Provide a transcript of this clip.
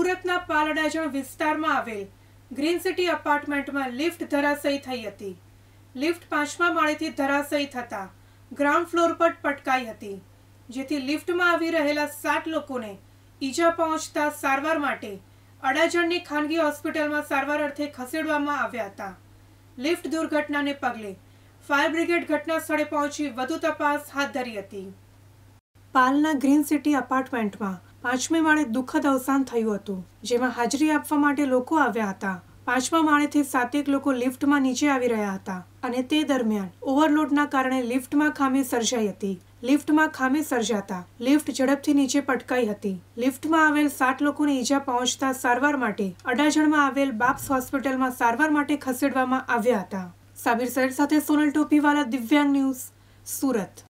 સુરતના પાલડાજળ વિસ્તારમાં આવેલ ગ્રીન સિટી અપાર્ટમેન્ટમાં લિફ્ટ ધરાશયી થઈ હતી લિફ્ટ પાંચમા માળેથી ધરાશયી થતાં ગ્રાઉન્ડ ફ્લોર પર પટકાઈ હતી જેથી લિફ્ટમાં આવી રહેલા સાત લોકોને ઈજા પહોંચતા સારવાર માટે અડાજણની ખાનગી હોસ્પિટલમાં સારવાર અર્થે ખસેડવામાં આવ્યા હતા લિફ્ટ દુર્ઘટનાને પગલે ફાયર બ્રિગેડ ઘટના સ્થળે પહોંચી વધુ તપાસ હાથ ધરી હતી પાલના ગ્રીન સિટી અપાર્ટમેન્ટમાં પાંચમે માળે દુઃખદ અવસાન થયું હતું જેમાં હાજરી આપવા માટે લોકો આવ્યા હતા પાંચમા માળેથી સાતેક લોકો લિફ્ટમાં નીચે આવી રહ્યા હતા અને તે દરમિયાન ઓવરલોડના કારણે લિફ્ટમાં ખામી સર્જાઈ હતી લિફ્ટમાં ખામી સર્જાતા લિફ્ટ ઝડપથી નીચે પટકાઈ હતી લિફ્ટમાં આવેલ સાત લોકોને ઈજા પહોંચતા સારવાર માટે અડાજણમાં આવેલ બાપ્સ હોસ્પિટલમાં સારવાર માટે ખસેડવામાં આવ્યા હતા સાબિર સૈયદ સાથે સોનલ ટોપીવાલા દિવ્યાંગ ન્યૂઝ સુરત